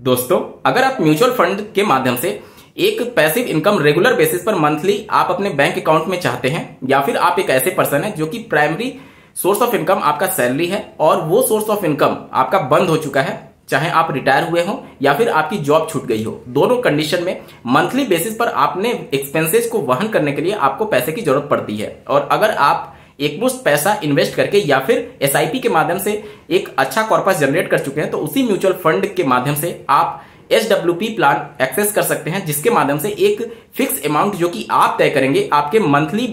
दोस्तों अगर आप म्यूचुअल फंड के माध्यम से एक पैसिव इनकम रेगुलर बेसिस पर मंथली आप अपने बैंक अकाउंट में चाहते हैं या फिर आप एक ऐसे पर्सन है जो कि प्राइमरी सोर्स ऑफ इनकम आपका सैलरी है और वो सोर्स ऑफ इनकम आपका बंद हो चुका है चाहे आप रिटायर हुए हो या फिर आपकी जॉब छूट गई हो दोनों कंडीशन में मंथली बेसिस पर आपने एक्सपेंसेस को वहन करने के लिए आपको पैसे की जरूरत पड़ती है और अगर आप एकमुश्त पैसा इन्वेस्ट करके या फिर एस के माध्यम से एक अच्छा कॉर्पस जनरेट कर चुके हैं तो उसी म्यूचुअल फंड के माध्यम से आप H W P plan access कर सकते हैं जिसके माध्यम से एक फिक्स अमाउंट जो कि आप तय करेंगे आपके मंथली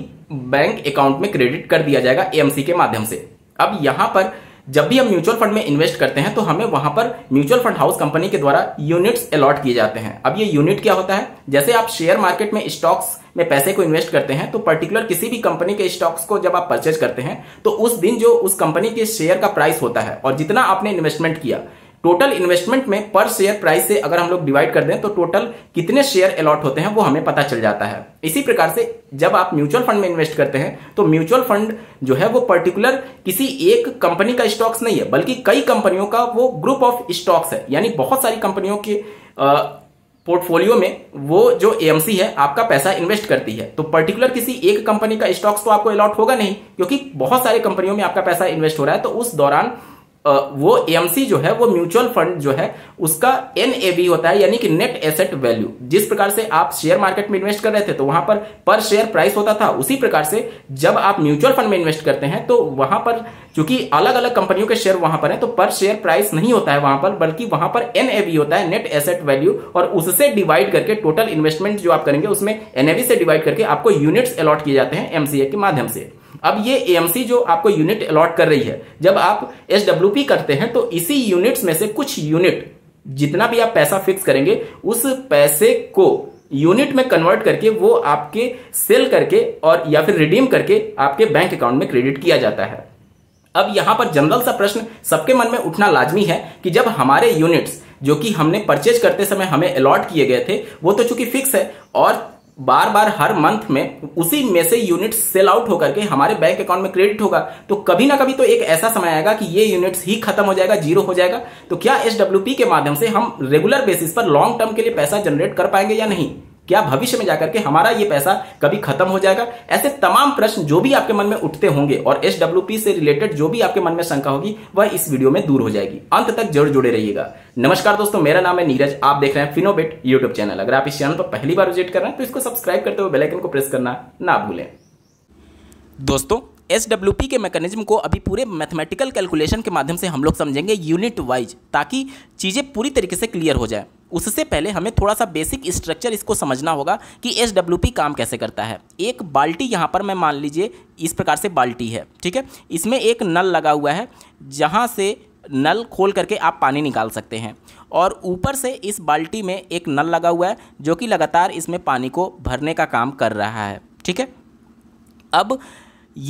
बैंक अकाउंट में क्रेडिट कर दिया जाएगा एएमसी के माध्यम से अब यहां पर जब भी हम म्यूचुअल फंड में इन्वेस्ट करते हैं तो हमें वहां पर म्यूचुअल फंड हाउस कंपनी के द्वारा यूनिट्स अलॉट किए जाते हैं अब ये यूनिट क्या होता है जैसे आप शेयर मार्केट में स्टॉक्स में पैसे को इन्वेस्ट करते हैं तो पर्टिकुलर किसी भी कंपनी के स्टॉक्स को जब आप परचेज करते हैं तो उस दिन जो उस कंपनी के शेयर का प्राइस होता है और जितना आपने इन्वेस्टमेंट किया टोटल इन्वेस्टमेंट में पर शेयर प्राइस से अगर हम लोग डिवाइड कर दें तो टोटल कितने शेयर अलॉट होते हैं वो हमें पता चल जाता है इसी प्रकार से जब आप म्यूचुअल फंड में इन्वेस्ट करते हैं तो म्यूचुअल फंड जो है वो पर्टिकुलर किसी एक कंपनी का स्टॉक्स नहीं है बल्कि कई कंपनियों का वो ग्रुप ऑफ स्टॉक्स है यानी बहुत सारी कंपनियों के पोर्टफोलियो में वो जो एएमसी है आपका पैसा इन्वेस्ट करती है तो पर्टिकुलर किसी एक कंपनी का स्टॉक्स तो आपको अलॉट होगा नहीं क्योंकि बहुत सारी कंपनियों में आपका पैसा इन्वेस्ट हो रहा है तो उस दौरान वो एमसी जो है वो म्यूचुअल फंड जो है उसका एनएवी होता है यानी कि नेट एसेट वैल्यू जिस प्रकार से आप शेयर मार्केट में इन्वेस्ट कर रहे थे तो वहां पर पर शेयर प्राइस होता था उसी प्रकार से जब आप म्यूचुअल फंड में इन्वेस्ट करते हैं तो वहां पर क्योंकि अलग अलग कंपनियों के शेयर वहां पर है तो पर शेयर प्राइस नहीं होता है वहां पर बल्कि वहां पर एनएवी होता है नेट एसेट वैल्यू और उससे डिवाइड करके टोटल इन्वेस्टमेंट जो आप करेंगे उसमें एनएवी से डिवाइड करके आपको यूनिट्स अलॉट किए जाते हैं एमसीए के माध्यम से अब ये एएमसी जो आपको यूनिट अलॉट कर रही है जब आप एस करते हैं तो इसी यूनिट्स में से कुछ यूनिट जितना भी आप पैसा फिक्स करेंगे उस पैसे को यूनिट में कन्वर्ट करके वो आपके सेल करके और या फिर रिडीम करके आपके बैंक अकाउंट में क्रेडिट किया जाता है अब यहां पर जनरल सा प्रश्न सबके मन में उठना लाजमी है कि जब हमारे यूनिट्स जो कि हमने परचेज करते समय हमें अलॉट किए गए थे वो तो चूंकि फिक्स है और बार बार हर मंथ में उसी में से यूनिट सेल आउट होकर के हमारे बैंक अकाउंट में क्रेडिट होगा तो कभी ना कभी तो एक ऐसा समय आएगा कि ये यूनिट्स ही खत्म हो जाएगा जीरो हो जाएगा तो क्या एसडब्ल्यूपी के माध्यम से हम रेगुलर बेसिस पर लॉन्ग टर्म के लिए पैसा जनरेट कर पाएंगे या नहीं क्या भविष्य में जाकर के हमारा ये पैसा कभी खत्म हो जाएगा ऐसे तमाम प्रश्न जो भी आपके मन में उठते होंगे और एस से रिलेटेड जो भी आपके मन में शंका होगी वह इस वीडियो में दूर हो जाएगी अंत तक जरूर जुड़े रहिएगा नमस्कार दोस्तों मेरा नाम है नीरज आप देख रहे हैं फिनोबेट यूट्यूब चैनल अगर आप इस चैनल पर पहली बार विजिट कर रहे हैं तो इसको सब्सक्राइब करते हुए बेलाइकन को प्रेस करना ना भूलें दोस्तों एस डब्ल्यू पी के मैकेनिज्म को अभी पूरे मैथमेटिकल कैलकुलेशन के माध्यम से हम लोग समझेंगे यूनिट वाइज ताकि चीज़ें पूरी तरीके से क्लियर हो जाए उससे पहले हमें थोड़ा सा बेसिक स्ट्रक्चर इसको समझना होगा कि एस काम कैसे करता है एक बाल्टी यहाँ पर मैं मान लीजिए इस प्रकार से बाल्टी है ठीक है इसमें एक नल लगा हुआ है जहाँ से नल खोल करके आप पानी निकाल सकते हैं और ऊपर से इस बाल्टी में एक नल लगा हुआ है जो कि लगातार इसमें पानी को भरने का काम कर रहा है ठीक है अब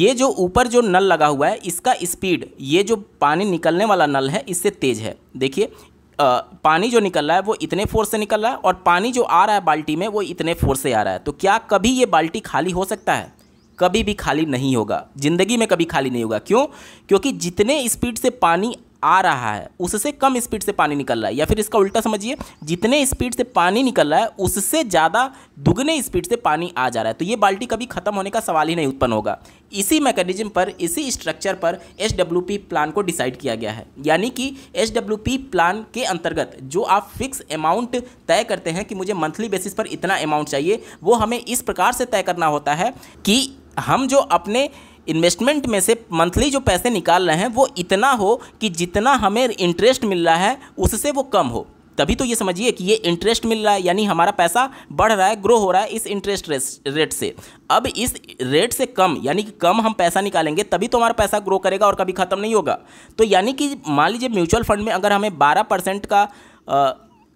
ये जो ऊपर जो नल लगा हुआ है इसका स्पीड ये जो पानी निकलने वाला नल है इससे तेज़ है देखिए आ, पानी जो निकल रहा है वो इतने फोर्स से निकल रहा है और पानी जो आ रहा है बाल्टी में वो इतने फोर्स से आ रहा है तो क्या कभी ये बाल्टी खाली हो सकता है कभी भी खाली नहीं होगा ज़िंदगी में कभी खाली नहीं होगा क्यों क्योंकि जितने स्पीड से पानी आ रहा है उससे कम स्पीड से पानी निकल रहा है या फिर इसका उल्टा समझिए जितने स्पीड से पानी निकल रहा है उससे ज़्यादा दुगने स्पीड से पानी आ जा रहा है तो ये बाल्टी कभी ख़त्म होने का सवाल ही नहीं उत्पन्न होगा इसी मैकेनिज्म पर इसी स्ट्रक्चर पर एच प्लान को डिसाइड किया गया है यानी कि एच प्लान के अंतर्गत जो आप फिक्स अमाउंट तय करते हैं कि मुझे मंथली बेसिस पर इतना अमाउंट चाहिए वो हमें इस प्रकार से तय करना होता है कि हम जो अपने इन्वेस्टमेंट में से मंथली जो पैसे निकाल रहे हैं वो इतना हो कि जितना हमें इंटरेस्ट मिल रहा है उससे वो कम हो तभी तो ये समझिए कि ये इंटरेस्ट मिल रहा है यानी हमारा पैसा बढ़ रहा है ग्रो हो रहा है इस इंटरेस्ट रेट से अब इस रेट से कम यानी कि कम हम पैसा निकालेंगे तभी तो हमारा पैसा ग्रो करेगा और कभी ख़त्म नहीं होगा तो यानी कि मान लीजिए म्यूचुअल फंड में अगर हमें बारह परसेंट का आ,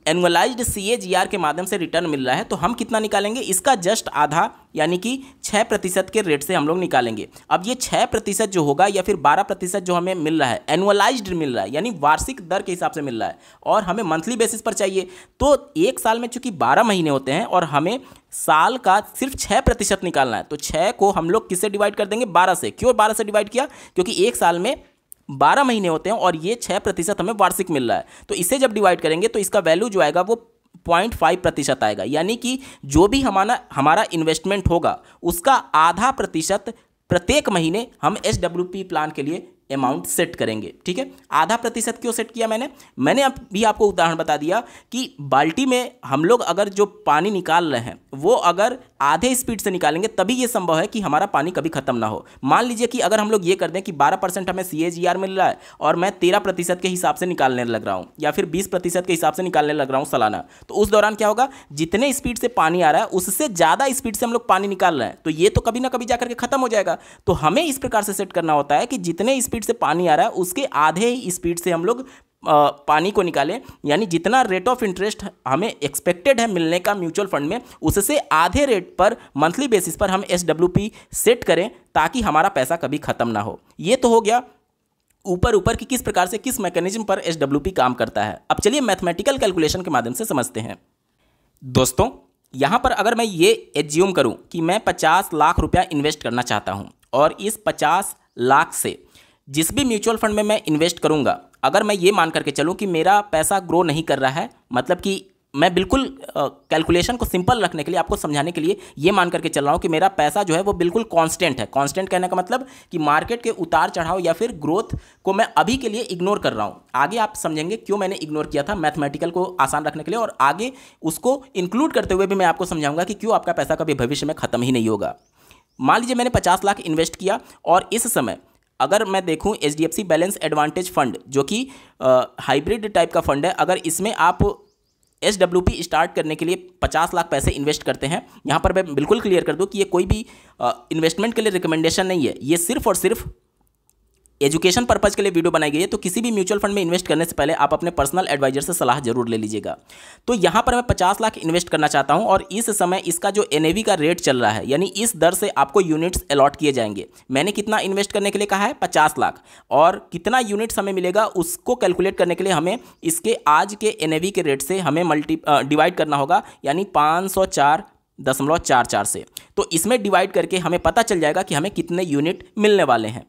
जी आर के माध्यम से रिटर्न मिल रहा है तो हम कितना निकालेंगे इसका जस्ट आधा यानी कि छः प्रतिशत के रेट से हम लोग निकालेंगे अब ये छः प्रतिशत जो होगा या फिर बारह प्रतिशत जो हमें मिल रहा है एनुअलाइज्ड मिल रहा है यानी वार्षिक दर के हिसाब से मिल रहा है और हमें मंथली बेसिस पर चाहिए तो एक साल में चूंकि बारह महीने होते हैं और हमें साल का सिर्फ छः प्रतिशत निकालना है तो छः को हम लोग किससे डिवाइड कर देंगे बारह से क्यों बारह से डिवाइड किया क्योंकि एक साल में बारह महीने होते हैं और ये छः प्रतिशत हमें वार्षिक मिल रहा है तो इसे जब डिवाइड करेंगे तो इसका वैल्यू जो आएगा वो पॉइंट फाइव प्रतिशत आएगा यानी कि जो भी हमारा हमारा इन्वेस्टमेंट होगा उसका आधा प्रतिशत प्रत्येक महीने हम एस प्लान के लिए अमाउंट सेट करेंगे ठीक है आधा प्रतिशत क्यों सेट किया मैंने मैंने अब भी आपको उदाहरण बता दिया कि बाल्टी में हम लोग अगर जो पानी निकाल रहे हैं वो अगर आधे स्पीड से निकालेंगे तभी ये संभव है कि हमारा पानी कभी खत्म ना हो मान लीजिए कि अगर हम लोग ये कर दें कि बारह परसेंट हमें सी मिल रहा है और मैं तेरह प्रतिशत के हिसाब से निकालने लग रहा हूँ या फिर बीस प्रतिशत के हिसाब से निकालने लग रहा हूँ सालाना तो उस दौरान क्या होगा जितने स्पीड से पानी आ रहा है उससे ज़्यादा स्पीड से हम लोग पानी निकाल रहे हैं तो ये तो कभी ना कभी जाकर के खत्म हो जाएगा तो हमें इस प्रकार से सेट करना होता है कि जितने स्पीड स्पीड से पानी आ रहा है उसके आधे ही स्पीड से हम लोग पानी को निकालें यानी जितना रेट ऑफ इंटरेस्ट हमें एक्सपेक्टेड है मिलने का म्यूचुअल फंड में उससे आधे रेट पर मंथली बेसिस पर हम एस सेट करें ताकि हमारा पैसा कभी ख़त्म ना हो ये तो हो गया ऊपर ऊपर की किस प्रकार से किस मैकेनिज्म पर एस काम करता है अब चलिए मैथमेटिकल कैलकुलेशन के माध्यम से समझते हैं दोस्तों यहाँ पर अगर मैं ये एज्यूम करूँ कि मैं 50 लाख रुपया इन्वेस्ट करना चाहता हूँ और इस 50 लाख से जिस भी म्यूचुअल फंड में मैं इन्वेस्ट करूँगा अगर मैं ये मान करके चलूँ कि मेरा पैसा ग्रो नहीं कर रहा है मतलब कि मैं बिल्कुल कैलकुलेशन को सिंपल रखने के लिए आपको समझाने के लिए ये मान करके चल रहा हूँ कि मेरा पैसा जो है वो बिल्कुल कांस्टेंट है कांस्टेंट कहने का मतलब कि मार्केट के उतार चढ़ाव या फिर ग्रोथ को मैं अभी के लिए इग्नोर कर रहा हूँ आगे आप समझेंगे क्यों मैंने इग्नोर किया था मैथमेटिकल को आसान रखने के लिए और आगे उसको इंक्लूड करते हुए भी मैं आपको समझाऊंगा कि क्यों आपका पैसा कभी भविष्य में खत्म ही नहीं होगा मान लीजिए मैंने पचास लाख इन्वेस्ट किया और इस समय अगर मैं देखूँ एच बैलेंस एडवांटेज फंड जो कि हाइब्रिड टाइप का फंड है अगर इसमें आप एस डब्ल्यू पी स्टार्ट करने के लिए पचास लाख पैसे इन्वेस्ट करते हैं यहाँ पर मैं बिल्कुल क्लियर कर दूँ कि ये कोई भी इन्वेस्टमेंट के लिए रिकमेंडेशन नहीं है ये सिर्फ और सिर्फ एजुकेशन पर्पज़ के लिए वीडियो बनाई गई है तो किसी भी म्यूचुअल फंड में इन्वेस्ट करने से पहले आप अपने पर्सनल एडवाइजर से सलाह जरूर ले लीजिएगा तो यहाँ पर मैं पचास लाख इन्वेस्ट करना चाहता हूँ और इस समय इसका जो एन का रेट चल रहा है यानी इस दर से आपको यूनिट्स अलॉट किए जाएंगे मैंने कितना इन्वेस्ट करने के लिए कहा है पचास लाख और कितना यूनिट्स हमें मिलेगा उसको कैलकुलेट करने के लिए हमें इसके आज के एन के रेट से हमें मल्टी डिवाइड करना होगा यानी पाँच सौ चार दशमलव चार चार से तो इसमें डिवाइड करके हमें पता चल जाएगा कि हमें कितने यूनिट मिलने वाले हैं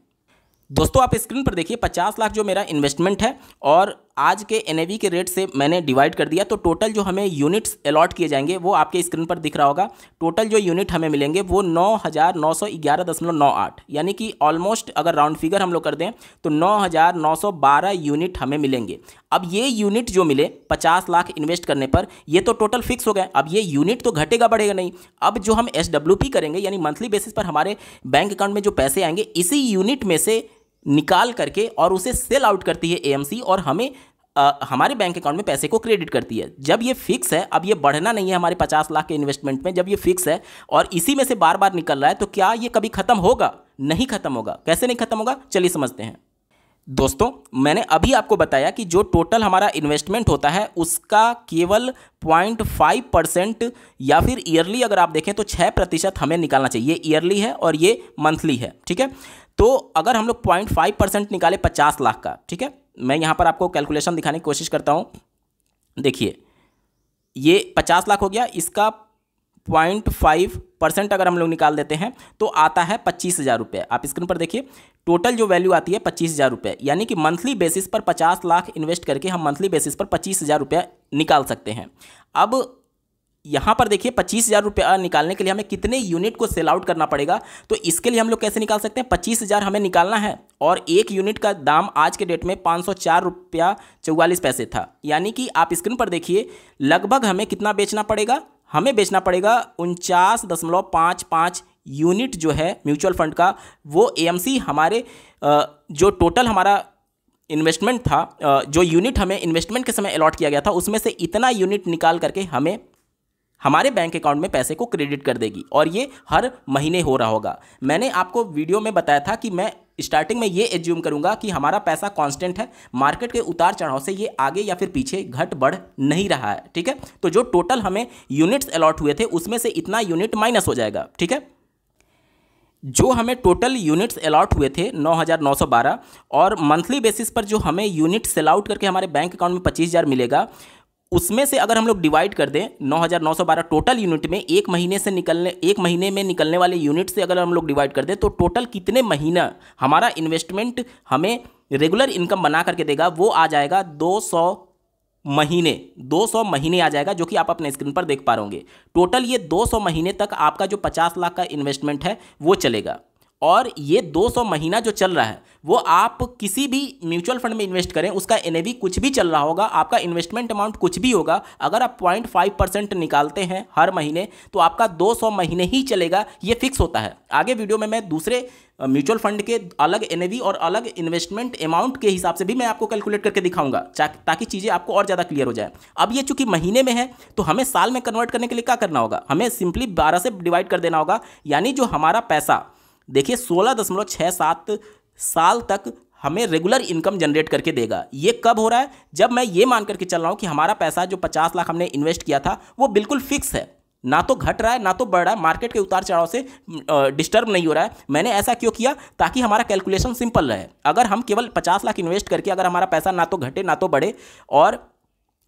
दोस्तों आप स्क्रीन पर देखिए 50 लाख जो मेरा इन्वेस्टमेंट है और आज के एन के रेट से मैंने डिवाइड कर दिया तो टोटल जो हमें यूनिट्स अलॉट किए जाएंगे वो आपके स्क्रीन पर दिख रहा होगा टोटल जो यूनिट हमें मिलेंगे वो नौ हज़ार नौ सौ ग्यारह दशमलव नौ आठ यानी कि ऑलमोस्ट अगर राउंड फिगर हम लोग कर दें तो नौ हज़ार नौ सौ बारह यूनिट हमें मिलेंगे अब ये यूनिट जो मिले पचास लाख इन्वेस्ट करने पर ये तो टोटल फिक्स हो गए अब ये यूनिट तो घटेगा बढ़ेगा नहीं अब जो हम एस करेंगे यानी मंथली बेसिस पर हमारे बैंक अकाउंट में जो पैसे आएंगे इसी यूनिट में से निकाल करके और उसे सेल आउट करती है एएमसी और हमें आ, हमारे बैंक अकाउंट में पैसे को क्रेडिट करती है जब ये फिक्स है अब ये बढ़ना नहीं है हमारे पचास लाख के इन्वेस्टमेंट में जब ये फिक्स है और इसी में से बार बार निकल रहा है तो क्या ये कभी खत्म होगा नहीं खत्म होगा कैसे नहीं खत्म होगा चलिए समझते हैं दोस्तों मैंने अभी आपको बताया कि जो टोटल हमारा इन्वेस्टमेंट होता है उसका केवल पॉइंट फाइव परसेंट या फिर ईयरली अगर आप देखें तो छः प्रतिशत हमें निकालना चाहिए ये ईयरली है और ये मंथली है ठीक है तो अगर हम लोग पॉइंट फाइव परसेंट निकाले पचास लाख का ठीक है मैं यहाँ पर आपको कैलकुलेशन दिखाने की कोशिश करता हूँ देखिए ये पचास लाख हो गया इसका पॉइंट फाइव परसेंट अगर हम लोग निकाल देते हैं तो आता है पच्चीस हज़ार रुपये आप स्क्रीन पर देखिए टोटल जो वैल्यू आती है पच्चीस हज़ार रुपये यानी कि मंथली बेसिस पर पचास लाख इन्वेस्ट करके हम मंथली बेसिस पर पच्चीस हज़ार रुपये निकाल सकते हैं अब यहाँ पर देखिए पच्चीस हज़ार रुपया निकालने के लिए हमें कितने यूनिट को सेल आउट करना पड़ेगा तो इसके लिए हम लोग कैसे निकाल सकते हैं पच्चीस हज़ार हमें निकालना है और एक यूनिट का दाम आज के डेट में पाँच सौ चार रुपया चौवालीस पैसे था यानी कि आप स्क्रीन पर देखिए लगभग हमें कितना बेचना पड़ेगा हमें बेचना पड़ेगा उनचास दशमलव पाँच पाँच यूनिट जो है म्यूचुअल फंड का वो सी हमारे जो टोटल हमारा इन्वेस्टमेंट था जो यूनिट हमें इन्वेस्टमेंट के समय अलॉट किया गया था उसमें से इतना यूनिट निकाल करके हमें हमारे बैंक अकाउंट में पैसे को क्रेडिट कर देगी और ये हर महीने हो रहा होगा मैंने आपको वीडियो में बताया था कि मैं स्टार्टिंग में ये एज्यूम करूंगा कि हमारा पैसा कांस्टेंट है मार्केट के उतार चढ़ाव से ये आगे या फिर पीछे घट बढ़ नहीं रहा है ठीक है तो जो टोटल हमें यूनिट्स अलॉट हुए थे उसमें से इतना यूनिट माइनस हो जाएगा ठीक है जो हमें टोटल यूनिट्स अलॉट हुए थे 9,912 और मंथली बेसिस पर जो हमें यूनिट सेल आउट करके हमारे बैंक अकाउंट में पच्चीस हज़ार मिलेगा उसमें से अगर हम लोग डिवाइड कर दें 9912 टोटल यूनिट में एक महीने से निकलने एक महीने में निकलने वाले यूनिट से अगर हम लोग डिवाइड कर दें तो टोटल कितने महीना हमारा इन्वेस्टमेंट हमें रेगुलर इनकम बना करके देगा वो आ जाएगा 200 महीने 200 महीने आ जाएगा जो कि आप अपने स्क्रीन पर देख पा रहे होंगे टोटल ये 200 महीने तक आपका जो 50 लाख का इन्वेस्टमेंट है वो चलेगा और ये 200 महीना जो चल रहा है वो आप किसी भी म्यूचुअल फंड में इन्वेस्ट करें उसका एन कुछ भी चल रहा होगा आपका इन्वेस्टमेंट अमाउंट कुछ भी होगा अगर आप पॉइंट फाइव परसेंट निकालते हैं हर महीने तो आपका 200 महीने ही चलेगा ये फिक्स होता है आगे वीडियो में मैं दूसरे म्यूचुअल फंड के अलग एन और अलग इन्वेस्टमेंट अमाउंट के हिसाब से भी मैं आपको कैलकुलेट करके दिखाऊंगा ताकि चीज़ें आपको और ज़्यादा क्लियर हो जाए अब ये चूंकि महीने में है तो हमें साल में कन्वर्ट करने के लिए क्या करना होगा हमें सिंपली बारह से डिवाइड कर देना होगा यानी जो हमारा पैसा देखिए सोलह दशमलव छः सात साल तक हमें रेगुलर इनकम जनरेट करके देगा ये कब हो रहा है जब मैं ये मान करके चल रहा हूँ कि हमारा पैसा जो पचास लाख हमने इन्वेस्ट किया था वो बिल्कुल फिक्स है ना तो घट रहा है ना तो बढ़ रहा है मार्केट के उतार चढ़ाव से डिस्टर्ब नहीं हो रहा है मैंने ऐसा क्यों किया ताकि हमारा कैलकुलेशन सिंपल रहे अगर हम केवल पचास लाख इन्वेस्ट करके अगर हमारा पैसा ना तो घटे ना तो बढ़े और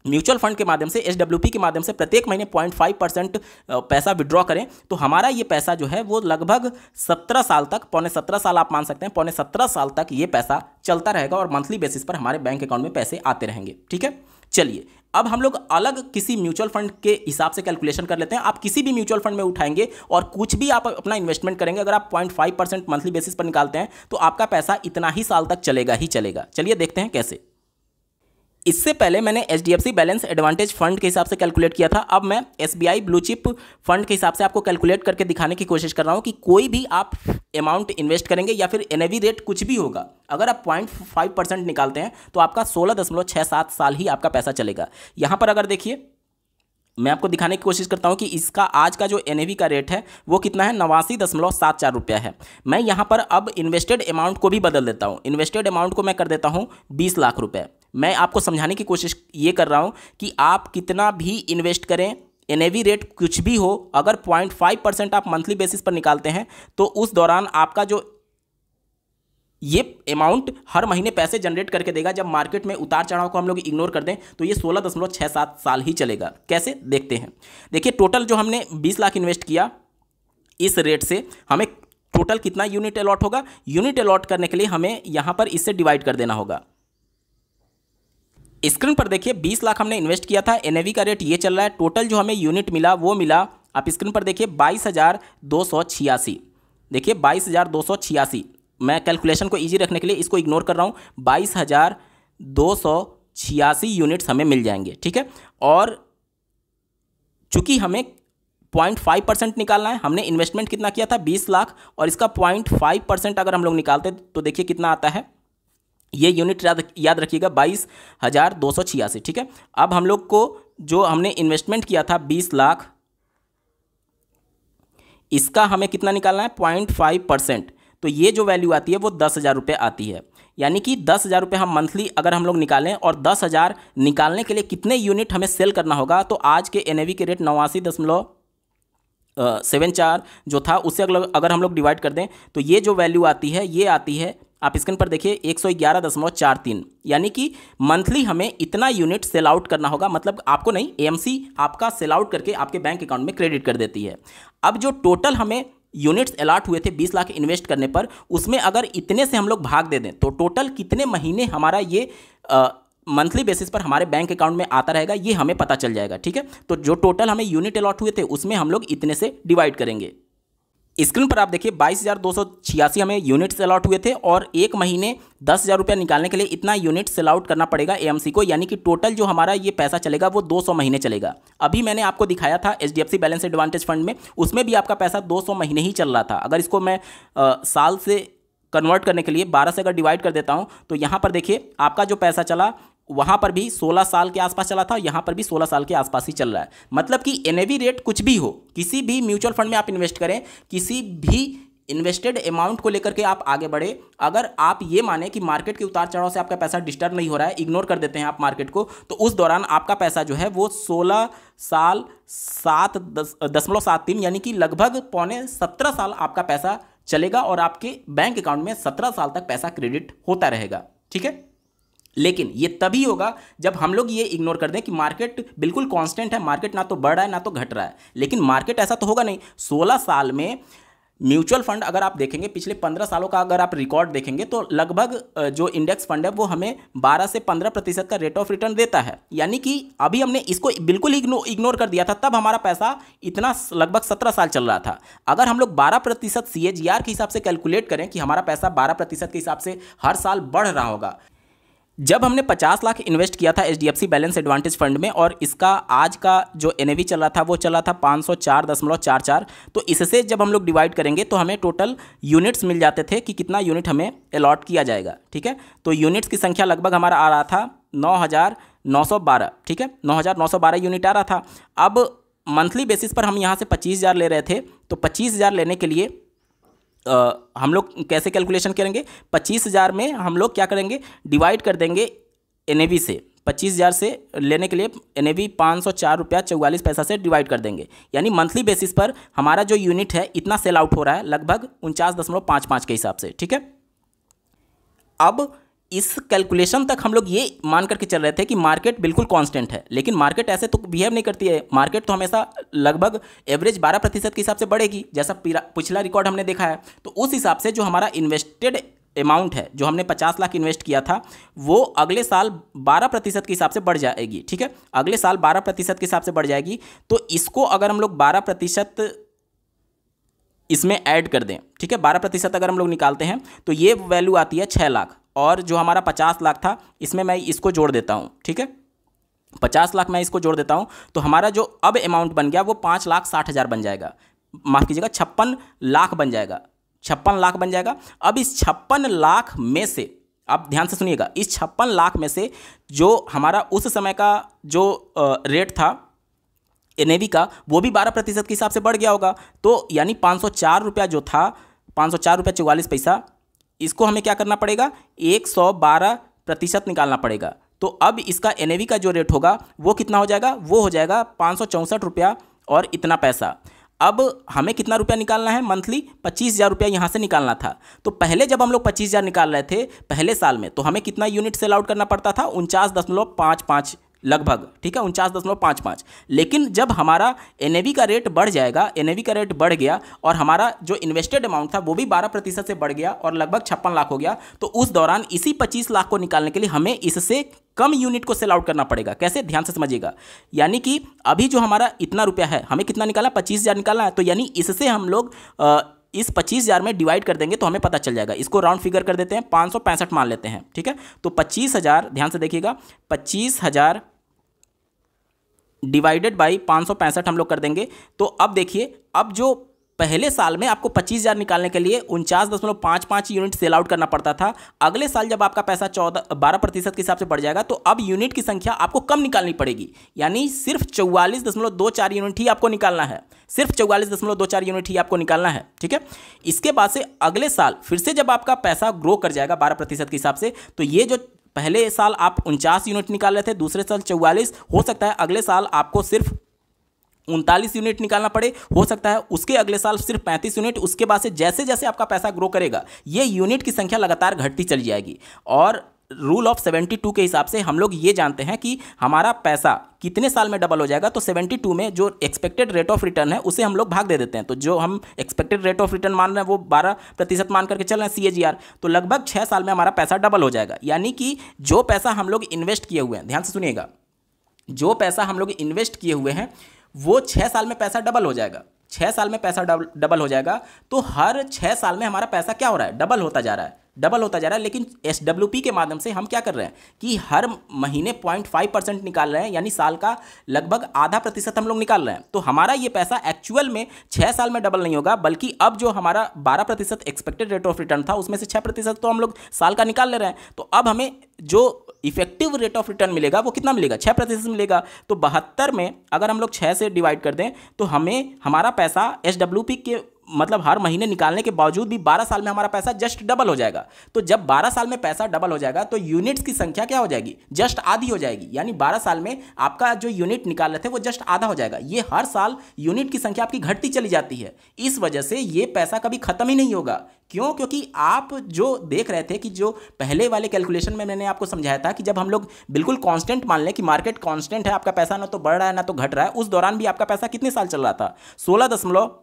म्यूचुअल फंड के माध्यम से एच के माध्यम से प्रत्येक महीने पॉइंट फाइव परसेंट पैसा विड्रॉ करें तो हमारा ये पैसा जो है वो लगभग सत्रह साल तक पौने सत्रह साल आप मान सकते हैं पौने सत्रह साल तक ये पैसा चलता रहेगा और मंथली बेसिस पर हमारे बैंक अकाउंट में पैसे आते रहेंगे ठीक है चलिए अब हम लोग अलग किसी म्यूचुअल फंड के हिसाब से कैलकुलेशन कर लेते हैं आप किसी भी म्यूचुअल फंड में उठाएंगे और कुछ भी आप अपना इन्वेस्टमेंट करेंगे अगर आप point five percent monthly basis पर निकालते हैं तो आपका पैसा इतना ही साल तक चलेगा ही चलेगा चलिए देखते हैं कैसे इससे पहले मैंने एच बैलेंस एडवांटेज फंड के हिसाब से कैलकुलेट किया था अब मैं एस ब्लू चिप फंड के हिसाब से आपको कैलकुलेट करके दिखाने की कोशिश कर रहा हूँ कि कोई भी आप अमाउंट इन्वेस्ट करेंगे या फिर एन रेट कुछ भी होगा अगर आप पॉइंट फाइव परसेंट निकालते हैं तो आपका सोलह दशमलव छः सात साल ही आपका पैसा चलेगा यहाँ पर अगर देखिए मैं आपको दिखाने की कोशिश करता हूँ कि इसका आज का जो एन का रेट है वो कितना है नवासी दशमलव सात चार रुपया है मैं यहाँ पर अब इन्वेस्टेड अमाउंट को भी बदल देता हूँ इन्वेस्टेड अमाउंट को मैं कर देता हूँ बीस लाख रुपये मैं आपको समझाने की कोशिश ये कर रहा हूँ कि आप कितना भी इन्वेस्ट करें एन रेट कुछ भी हो अगर पॉइंट फाइव परसेंट आप मंथली बेसिस पर निकालते हैं तो उस दौरान आपका जो ये अमाउंट हर महीने पैसे जनरेट करके देगा जब मार्केट में उतार चढ़ाव को हम लोग इग्नोर कर दें तो ये सोलह दशमलव छः सात साल ही चलेगा कैसे देखते हैं देखिए टोटल जो हमने बीस लाख इन्वेस्ट किया इस रेट से हमें टोटल कितना यूनिट अलॉट होगा यूनिट अलॉट करने के लिए हमें यहाँ पर इससे डिवाइड कर देना होगा स्क्रीन पर देखिए 20 लाख हमने इन्वेस्ट किया था एन का रेट ये चल रहा है टोटल जो हमें यूनिट मिला वो मिला आप स्क्रीन पर देखिए बाईस हज़ार दो सौ छियासी देखिए बाईस हज़ार दो सौ छियासी मैं कैलकुलेशन को ईजी रखने के लिए इसको इग्नोर कर रहा हूँ बाईस हज़ार दो सौ छियासी यूनिट्स हमें मिल जाएंगे ठीक है और चूँकि हमें पॉइंट फाइव परसेंट निकालना है हमने इन्वेस्टमेंट कितना किया था बीस लाख और इसका पॉइंट फाइव परसेंट अगर हम लोग निकालते तो देखिए कितना आता है ये यूनिट याद याद रखिएगा बाईस हज़ार दो सौ छियासी ठीक है अब हम लोग को जो हमने इन्वेस्टमेंट किया था बीस लाख इसका हमें कितना निकालना है पॉइंट फाइव परसेंट तो ये जो वैल्यू आती है वो दस हज़ार रुपये आती है यानी कि दस हज़ार रुपये हम मंथली अगर हम लोग निकालें और दस हज़ार निकालने के लिए कितने यूनिट हमें सेल करना होगा तो आज के एन के रेट नवासी दशमलव सेवन चार जो था उससे अगर हम लोग डिवाइड कर दें तो ये जो वैल्यू आती है ये आती है आप स्क्रीन पर देखिए एक सौ ग्यारह दशमलव चार तीन यानी कि मंथली हमें इतना यूनिट सेल आउट करना होगा मतलब आपको नहीं एएमसी आपका सेल आउट करके आपके बैंक अकाउंट में क्रेडिट कर देती है अब जो टोटल हमें यूनिट्स अलाट हुए थे 20 लाख इन्वेस्ट करने पर उसमें अगर इतने से हम लोग भाग दे दें तो टोटल कितने महीने हमारा ये आ, मंथली बेसिस पर हमारे बैंक अकाउंट में आता रहेगा ये हमें पता चल जाएगा ठीक है तो जो टोटल हमें यूनिट अलॉट हुए थे उसमें हम लोग इतने से डिवाइड करेंगे स्क्रीन पर आप देखिए बाईस हज़ार दो सौ छियासी हमें यूनिट सेल आउट हुए थे और एक महीने दस हज़ार रुपया निकालने के लिए इतना यूनिट सेल आउट करना पड़ेगा एएमसी को यानी कि टोटल जो हमारा ये पैसा चलेगा वो 200 महीने चलेगा अभी मैंने आपको दिखाया था एचडीएफसी बैलेंस एडवांटेज फंड में उसमें भी आपका पैसा 200 महीने ही चल रहा था अगर इसको मैं आ, साल से कन्वर्ट करने के लिए बारह से अगर डिवाइड कर देता हूँ तो यहाँ पर देखिए आपका जो पैसा चला वहां पर भी 16 साल के आसपास चला था यहां पर भी 16 साल के आसपास ही चल रहा है मतलब कि एन रेट कुछ भी हो किसी भी म्यूचुअल फंड में आप इन्वेस्ट करें किसी भी इन्वेस्टेड अमाउंट को लेकर के आप आगे बढ़े अगर आप ये माने कि मार्केट के उतार चढ़ाव से आपका पैसा डिस्टर्ब नहीं हो रहा है इग्नोर कर देते हैं आप मार्केट को तो उस दौरान आपका पैसा जो है वो 16 साल सात दस दशमलव सात तीन यानी कि लगभग पौने सत्रह साल आपका पैसा चलेगा और आपके बैंक अकाउंट में सत्रह साल तक पैसा क्रेडिट होता रहेगा ठीक है लेकिन ये तभी होगा जब हम लोग ये इग्नोर कर दें कि मार्केट बिल्कुल कांस्टेंट है मार्केट ना तो बढ़ रहा है ना तो घट रहा है लेकिन मार्केट ऐसा तो होगा नहीं सोलह साल में म्यूचुअल फंड अगर आप देखेंगे पिछले पंद्रह सालों का अगर आप रिकॉर्ड देखेंगे तो लगभग जो इंडेक्स फंड है वो हमें बारह से पंद्रह प्रतिशत का रेट ऑफ रिटर्न देता है यानी कि अभी हमने इसको बिल्कुल इग्नोर कर दिया था तब हमारा पैसा इतना लगभग सत्रह साल चल रहा था अगर हम लोग बारह प्रतिशत सी के हिसाब से कैलकुलेट करें कि हमारा पैसा बारह प्रतिशत के हिसाब से हर साल बढ़ रहा होगा जब हमने 50 लाख इन्वेस्ट किया था एच बैलेंस एडवांटेज फंड में और इसका आज का जो एन चल रहा था वो चला था पाँच तो इससे जब हम लोग डिवाइड करेंगे तो हमें टोटल यूनिट्स मिल जाते थे कि कितना यूनिट हमें अलॉट किया जाएगा ठीक है तो यूनिट्स की संख्या लगभग हमारा आ रहा था 9,912 ठीक है बारह यूनिट आ रहा था अब मंथली बेसिस पर हम यहाँ से हज़ार ले रहे थे तो हज़ार लेने के लिए आ, हम लोग कैसे कैलकुलेशन करेंगे पच्चीस हज़ार में हम लोग क्या करेंगे डिवाइड कर देंगे एन से पच्चीस हज़ार से लेने के लिए एन ए वी पाँच सौ चार रुपया चौवालीस पैसा से डिवाइड कर देंगे यानी मंथली बेसिस पर हमारा जो यूनिट है इतना सेल आउट हो रहा है लगभग उनचास दशमलव पाँच पाँच के हिसाब से ठीक है अब इस कैलकुलेशन तक हम लोग ये मान करके चल रहे थे कि मार्केट बिल्कुल कांस्टेंट है लेकिन मार्केट ऐसे तो बिहेव नहीं करती है मार्केट तो हमेशा लगभग एवरेज 12 प्रतिशत के हिसाब से बढ़ेगी जैसा पिछला रिकॉर्ड हमने देखा है तो उस हिसाब से जो हमारा इन्वेस्टेड अमाउंट है जो हमने 50 लाख इन्वेस्ट किया था वो अगले साल 12 प्रतिशत के हिसाब से बढ़ जाएगी ठीक है अगले साल 12 प्रतिशत के हिसाब से बढ़ जाएगी तो इसको अगर हम लोग 12 प्रतिशत इसमें ऐड कर दें ठीक है 12 प्रतिशत अगर हम लोग निकालते हैं तो ये वैल्यू आती है छः लाख और जो हमारा पचास लाख था इसमें मैं इसको जोड़ देता हूँ ठीक है पचास लाख मैं इसको जोड़ देता हूँ तो हमारा जो अब अमाउंट बन गया वो पाँच लाख साठ हज़ार बन जाएगा माफ़ कीजिएगा छप्पन लाख बन जाएगा छप्पन लाख बन जाएगा अब इस छप्पन लाख में से आप ध्यान से सुनिएगा इस छप्पन लाख में से जो हमारा उस समय का जो रेट था एन का वो भी बारह प्रतिशत के हिसाब से बढ़ गया होगा तो यानी पाँच सौ चार रुपया जो था पाँच सौ चार रुपया चौवालीस पैसा इसको हमें क्या करना पड़ेगा एक सौ बारह प्रतिशत निकालना पड़ेगा तो अब इसका एन का जो रेट होगा वो कितना हो जाएगा वो हो जाएगा पाँच सौ चौंसठ रुपया और इतना पैसा अब हमें कितना रुपया निकालना है मंथली पच्चीस हज़ार रुपया यहाँ से निकालना था तो पहले जब हम लोग पच्चीस हज़ार निकाल रहे थे पहले साल में तो हमें कितना यूनिट सेल आउट करना पड़ता था उनचास दशमलव पाँच पाँच लगभग ठीक है उनचास दशमलव पाँच पाँच लेकिन जब हमारा एन का रेट बढ़ जाएगा एन का रेट बढ़ गया और हमारा जो इन्वेस्टेड अमाउंट था वो भी बारह प्रतिशत से बढ़ गया और लगभग छप्पन लाख हो गया तो उस दौरान इसी पच्चीस लाख को निकालने के लिए हमें इससे कम यूनिट को सेल आउट करना पड़ेगा कैसे ध्यान से समझिएगा यानी कि अभी जो हमारा इतना रुपया है हमें कितना निकाला पच्चीस हज़ार निकालना है तो यानी इससे हम लोग इस पच्चीस हज़ार में डिवाइड कर देंगे तो हमें पता चल जाएगा इसको राउंड फिगर कर देते हैं पाँच सौ पैंसठ मान लेते हैं ठीक है तो पच्चीस हज़ार ध्यान से देखिएगा पच्चीस हज़ार डिवाइडेड बाई पाँच सौ पैंसठ हम लोग कर देंगे तो अब देखिए अब जो पहले साल में आपको पच्चीस हज़ार निकालने के लिए उनचास दशमलव पाँच पाँच यूनिट सेल आउट करना पड़ता था अगले साल जब आपका पैसा चौदह बारह प्रतिशत के हिसाब से बढ़ जाएगा तो अब यूनिट की संख्या आपको कम निकालनी पड़ेगी यानी सिर्फ चौवालीस दशमलव दो चार यूनिट ही आपको निकालना है सिर्फ चौवालीस दशमलव दो चार यूनिट ही आपको निकालना है ठीक है इसके बाद से अगले साल फिर से जब आपका पैसा ग्रो कर जाएगा बारह प्रतिशत के हिसाब से तो ये जो पहले साल आप उनचास यूनिट निकाल रहे थे दूसरे साल चौवालीस हो सकता है अगले साल आपको सिर्फ उनतालीस यूनिट निकालना पड़े हो सकता है उसके अगले साल सिर्फ पैंतीस यूनिट उसके बाद से जैसे जैसे आपका पैसा ग्रो करेगा ये यूनिट की संख्या लगातार घटती चली जाएगी और रूल ऑफ सेवेंटी टू के हिसाब से हम लोग ये जानते हैं कि हमारा पैसा कितने साल में डबल हो जाएगा तो सेवेंटी टू में जो एक्सपेक्टेड रेट ऑफ रिटर्न है उसे हम लोग भाग दे देते हैं तो जो हम एक्सपेक्टेड रेट ऑफ रिटर्न मान रहे हैं वो बारह प्रतिशत मान करके चल रहे हैं सी जी आर तो लगभग छः साल में हमारा पैसा डबल हो जाएगा यानी कि जो पैसा हम लोग इन्वेस्ट किए हुए हैं ध्यान से सुनिएगा जो पैसा हम लोग इन्वेस्ट किए हुए हैं वो छः साल में पैसा डबल हो जाएगा छः साल में पैसा डबल हो जाएगा तो हर छः साल में हमारा पैसा क्या हो रहा है डबल होता जा रहा है डबल होता जा रहा है लेकिन एस के माध्यम से हम क्या कर रहे हैं कि हर महीने पॉइंट फाइव परसेंट निकाल रहे हैं यानी साल का लगभग आधा प्रतिशत हम लोग निकाल रहे हैं तो हमारा ये पैसा एक्चुअल में छः साल में डबल नहीं होगा बल्कि अब जो हमारा बारह प्रतिशत एक्सपेक्टेड रेट ऑफ रिटर्न था उसमें से छः प्रतिशत तो हम लोग साल का निकाल ले रहे हैं तो अब हमें जो इफेक्टिव रेट ऑफ रिटर्न मिलेगा वो कितना मिलेगा छः प्रतिशत मिलेगा तो बहत्तर में अगर हम लोग छः से डिवाइड कर दें तो हमें हमारा पैसा एस के मतलब हर महीने निकालने के बावजूद भी 12 साल में हमारा पैसा जस्ट डबल हो जाएगा तो जब 12 साल में पैसा डबल हो जाएगा तो यूनिट्स की संख्या क्या हो जाएगी जस्ट आधी हो जाएगी यानी 12 साल में आपका जो यूनिट निकाल रहे थे वो जस्ट आधा हो जाएगा ये हर साल यूनिट की संख्या आपकी घटती चली जाती है इस वजह से ये पैसा कभी खत्म ही नहीं होगा क्यों क्योंकि आप जो देख रहे थे कि जो पहले वाले कैलकुलेशन में मैंने आपको समझाया था कि जब हम लोग बिल्कुल कांस्टेंट मान लें कि मार्केट कांस्टेंट है आपका पैसा ना तो बढ़ रहा है ना तो घट रहा है उस दौरान भी आपका पैसा कितने साल चल रहा था सोलह दशमलव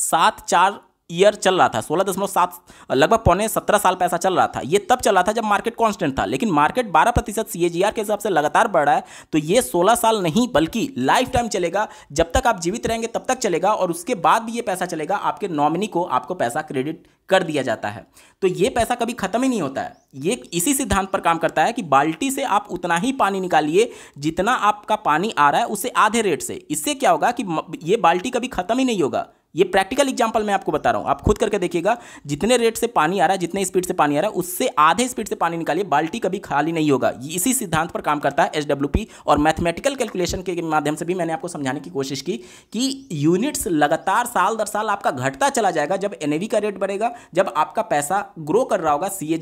सात चार ईयर चल रहा था सोलह दशमलव सात लगभग पौने सत्रह साल पैसा चल रहा था ये तब चल रहा था जब मार्केट कांस्टेंट था लेकिन मार्केट बारह प्रतिशत सी के हिसाब से लगातार बढ़ रहा है तो ये सोलह साल नहीं बल्कि लाइफ टाइम चलेगा जब तक आप जीवित रहेंगे तब तक चलेगा और उसके बाद भी ये पैसा चलेगा आपके नॉमिनी को आपको पैसा क्रेडिट कर दिया जाता है तो ये पैसा कभी खत्म ही नहीं होता है ये इसी सिद्धांत पर काम करता है कि बाल्टी से आप उतना ही पानी निकालिए जितना आपका पानी आ रहा है उसे आधे रेट से इससे क्या होगा कि ये बाल्टी कभी खत्म ही नहीं होगा ये प्रैक्टिकल एग्जाम्पल मैं आपको बता रहा हूँ आप खुद करके देखिएगा जितने रेट से पानी आ रहा है जितने स्पीड से पानी आ रहा है उससे आधे स्पीड से पानी निकालिए बाल्टी कभी खाली नहीं होगा इसी सिद्धांत पर काम करता है एच और मैथमेटिकल कैलकुलेशन के माध्यम से भी मैंने आपको समझाने की कोशिश की कि यूनिट्स लगातार साल दर साल आपका घटता चला जाएगा जब एन का रेट बढ़ेगा जब आपका पैसा ग्रो कर रहा होगा सी ए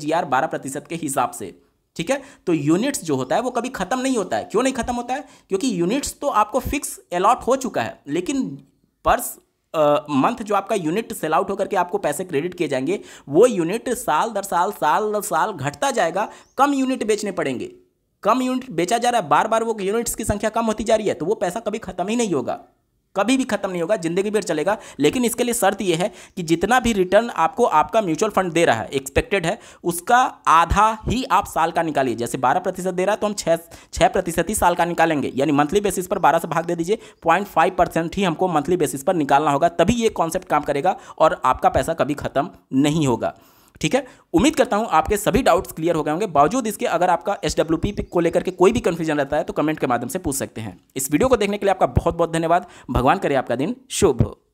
के हिसाब से ठीक है तो यूनिट्स जो होता है वो कभी खत्म नहीं होता है क्यों नहीं खत्म होता है क्योंकि यूनिट्स तो आपको फिक्स अलॉट हो चुका है लेकिन पर्स मंथ जो आपका यूनिट सेल आउट होकर के आपको पैसे क्रेडिट किए जाएंगे वो यूनिट साल दर साल साल दर साल घटता जाएगा कम यूनिट बेचने पड़ेंगे कम यूनिट बेचा जा रहा है बार बार वो यूनिट्स की संख्या कम होती जा रही है तो वो पैसा कभी खत्म ही नहीं होगा कभी भी खत्म नहीं होगा जिंदगी भर चलेगा लेकिन इसके लिए शर्त यह है कि जितना भी रिटर्न आपको आपका म्यूचुअल फंड दे रहा है एक्सपेक्टेड है उसका आधा ही आप साल का निकालिए जैसे बारह प्रतिशत दे रहा है तो हम छह छः प्रतिशत ही साल का निकालेंगे यानी मंथली बेसिस पर बारह से भाग दे दीजिए पॉइंट फाइव परसेंट ही हमको मंथली बेसिस पर निकालना होगा तभी ये कॉन्सेप्ट काम करेगा और आपका पैसा कभी खत्म नहीं होगा ठीक है उम्मीद करता हूं आपके सभी डाउट्स क्लियर हो गए होंगे बावजूद इसके अगर आपका एस डब्ल्यू पी को लेकर के कोई भी कंफ्यूजन रहता है तो कमेंट के माध्यम से पूछ सकते हैं इस वीडियो को देखने के लिए आपका बहुत बहुत धन्यवाद भगवान करे आपका दिन शुभ हो